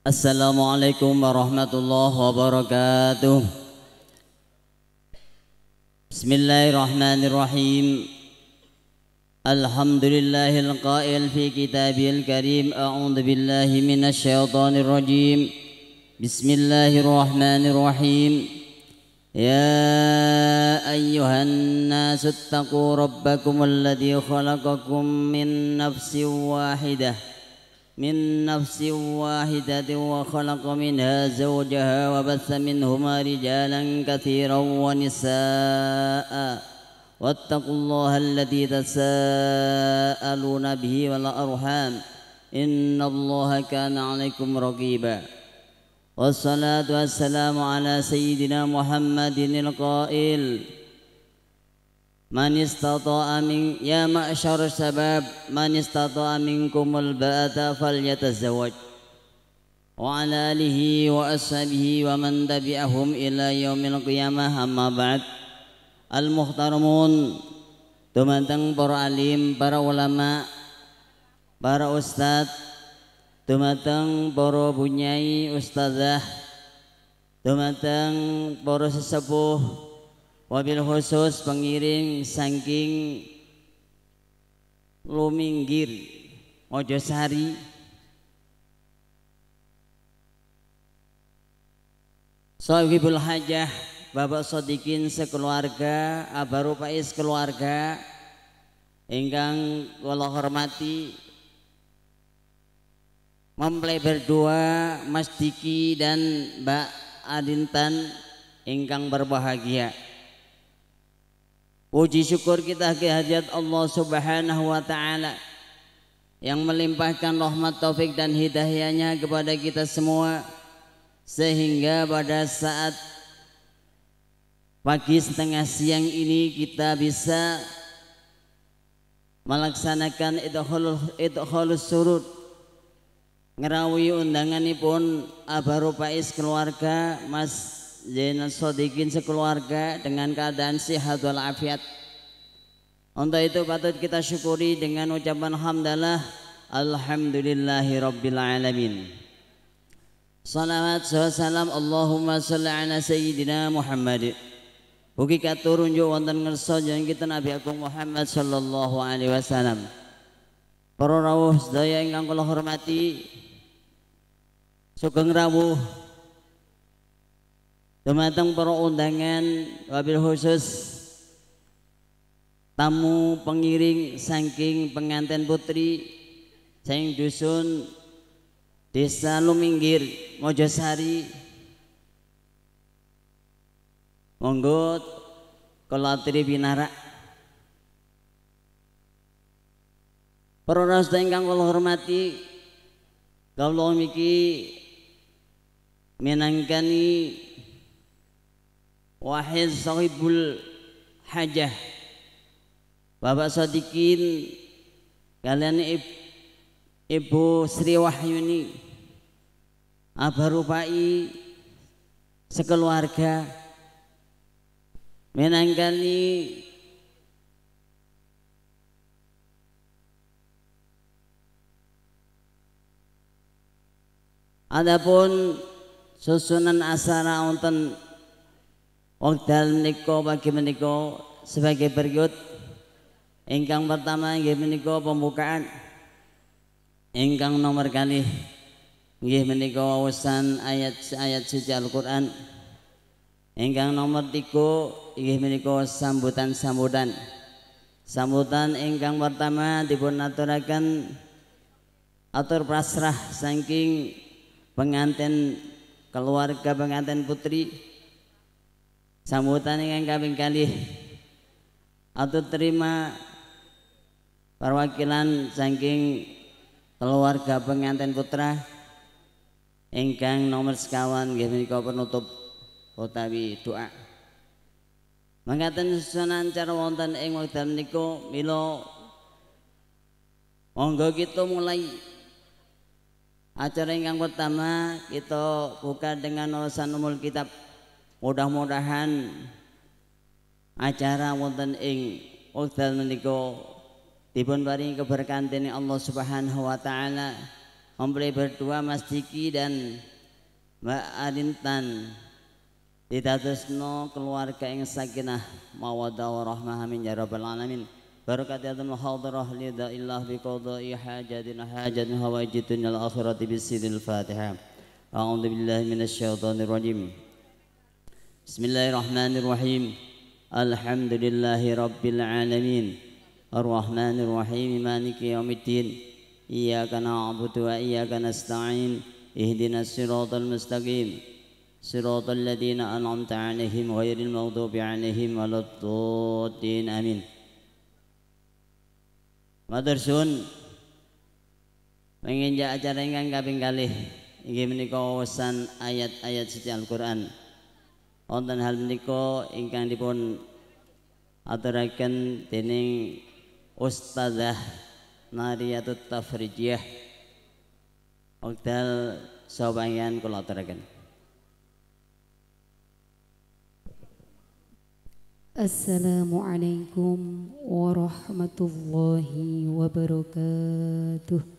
Assalamualaikum warahmatullahi wabarakatuh Bismillahirrahmanirrahim Alhamdulillahil qail fi kitabil karim A'udhu billahi minasyaitanir rajim Bismillahirrahmanirrahim Ya ayyuhan nasu attaqu rabbakum alladhi khalaqakum min nafsin wahidah من نفس واحدة وخلق منها زوجها وبث منهما رجالا كثيرا ونساء واتقوا الله الذي تساءلون به والأرحام إن الله كان عليكم رقيبا والصلاة والسلام على سيدنا محمد القائل Man istata'a min ya ma'syar sabab man istata'a minkumul ba'ata falyatazawwaj wa ala alihi wa ashabihi wa man tabi'ahum ila yaumil qiyamah amma ba'd al muhtaramun tumanteng para alim para ulama para ustad tumanteng para bunyai ustazah tumanteng para sesepuh wabil khusus pengiring sangking Luminggir Mojosari Sohibul Hajah Bapak Sodikin sekeluarga Abaru Pais keluarga enggang kula hormati Mempelai berdua Mas Diki dan Mbak Adintan enggang berbahagia Puji syukur kita kehadirat Allah Subhanahu wa taala yang melimpahkan rahmat taufik dan hidayahnya kepada kita semua sehingga pada saat pagi setengah siang ini kita bisa melaksanakan idkhulus surut ngerawi undanganipun abarupais keluarga Mas Zainal Sodikin sekeluarga dengan keadaan sehat walafiat. Untuk itu patut kita syukuri dengan ucapan hamdalah Alhamdulillahi Rabbil Alamin. salam Allahumma salli ala Sayyidina Muhammad. Ugi kata unjuk wonten ngersa jangan kita Nabi Agung Muhammad sallallahu alaihi wasallam. Para rawuh sedaya yang kula hormati, sugeng rawuh Dumateng para undangan wabil khusus tamu pengiring saking pengantin putri saking dusun Desa Luminggir Mojosari monggo kolatri binara binarak Para rasta ingkang kula hormati kawula miki minangkani Wahid hizribul hajah Bapak Sadikin kalian Ibu Sri Wahyuni Abarupai sekeluarga menangkali Adapun susunan asara untuk Wekdal menikah pagi meniko sebagai berikut Engkang pertama ingin meniko pembukaan Engkang nomor kali ingin meniko wawasan ayat-ayat suci Al-Qur'an Engkang nomor tiga ingin meniko sambutan-sambutan sambutan engkang pertama dipunaturakan atur prasrah saking pengantin keluarga pengantin putri sambutan yang kaping kali atau terima perwakilan saking keluarga pengantin putra ingkang nomor sekawan gini kau penutup utawi doa mengatakan susunan cara wonten ing wakdam niku milo monggo kita mulai acara ingkang pertama kita buka dengan ulasan umul kitab mudah-mudahan acara wonten ing wekdal menika tibun paringi keberkahan dening Allah Subhanahu wa taala. Mempelai berdua Mas Diki dan Mbak Arintan ditatusno keluarga yang sakinah mawadah warahmah amin ya rabbal alamin. Barakatul muhadarah hadirah da'illah illah biqadai hajadin hajadin hawajitun al akhirati bisidil Fatihah. A'udhu billahi minasyaitanir rajim. بسم الله الرحمن الرحيم الحمد لله رب العالمين الرحمن الرحيم مالك يوم الدين إياك نعبد وإياك نستعين اهدنا الصراط المستقيم صراط الذين أنعمت عليهم غير المغضوب عليهم ولا الضالين آمين Matur suwun. Penginjak acara ingkang kaping kalih inggih menika wawasan ayat-ayat suci Al-Qur'an. wonten hal menika ingkang dipun aturaken dening Ustazah Nariyatut Tafrijiyah Oktel sopangan kula aturaken Assalamualaikum warahmatullahi wabarakatuh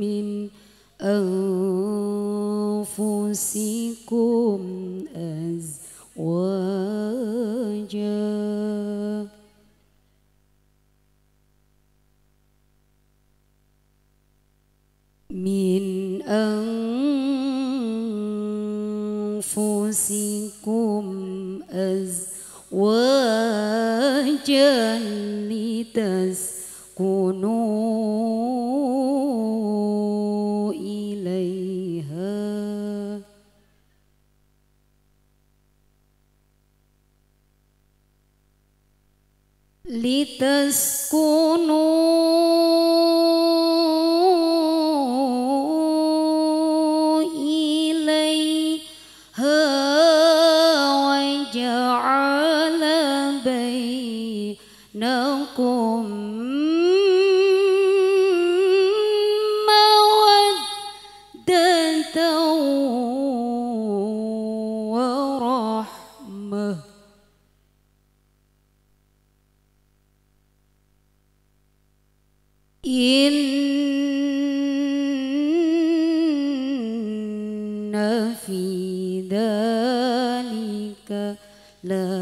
من أنفسكم أزواجا من أنفسكم أزواجا لتس إن في ذلك لآيات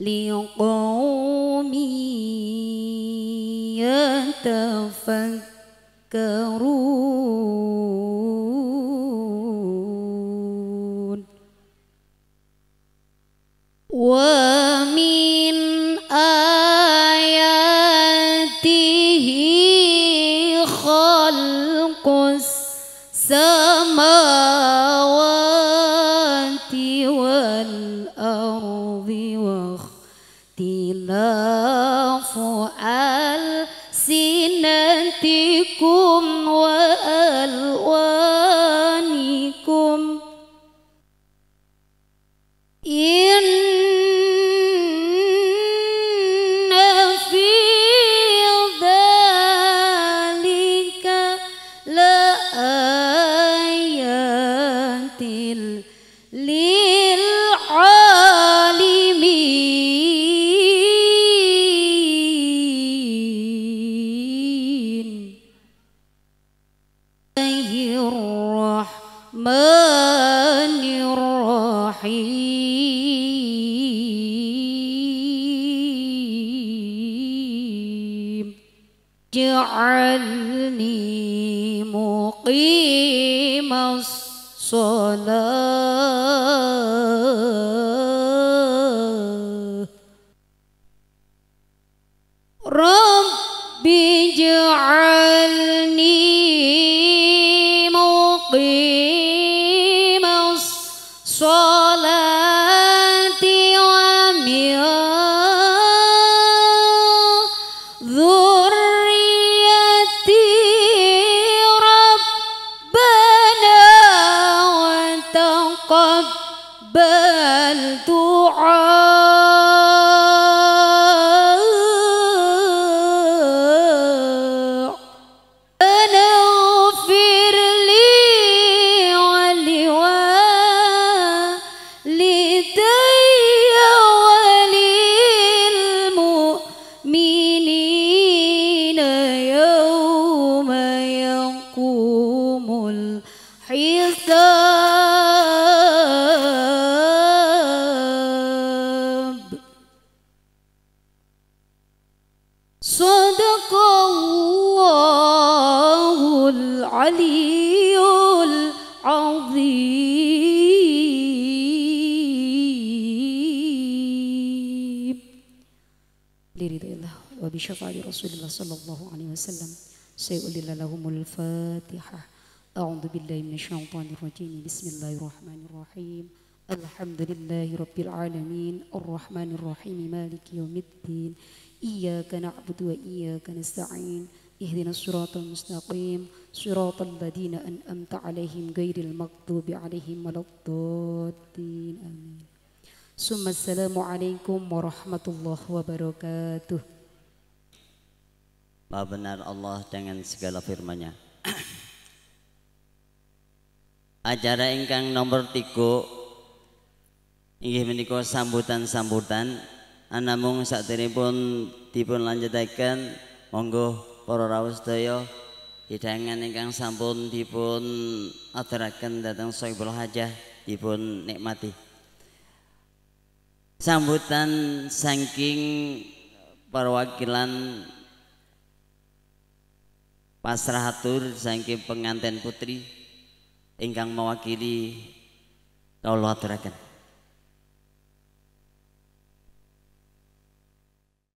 لقوم خلاف اجعلني مقيم الصلاة رب اجعلني مقيم الصلاة بشفاعة رسول الله صلى الله عليه وسلم سيؤلل لهم الفاتحة أعوذ بالله من الشيطان الرجيم بسم الله الرحمن الرحيم الحمد لله رب العالمين الرحمن الرحيم مالك يوم الدين إياك نعبد وإياك نستعين اهدنا الصراط المستقيم صراط الذين أنأمت عليهم غير المغضوب عليهم ولا الضالين آمين ثم السلام عليكم ورحمة الله وبركاته bahwa benar Allah dengan segala firman Acara ingkang nomor tiga inggih menika sambutan-sambutan anamung pun dipun lanjutaken monggo para rawuh sedaya hidangan ingkang sampun dipun aturaken datang Sohibul Hajah dipun nikmati. Sambutan saking perwakilan pasrah atur saking pengantin putri ingkang mewakili kawula aturaken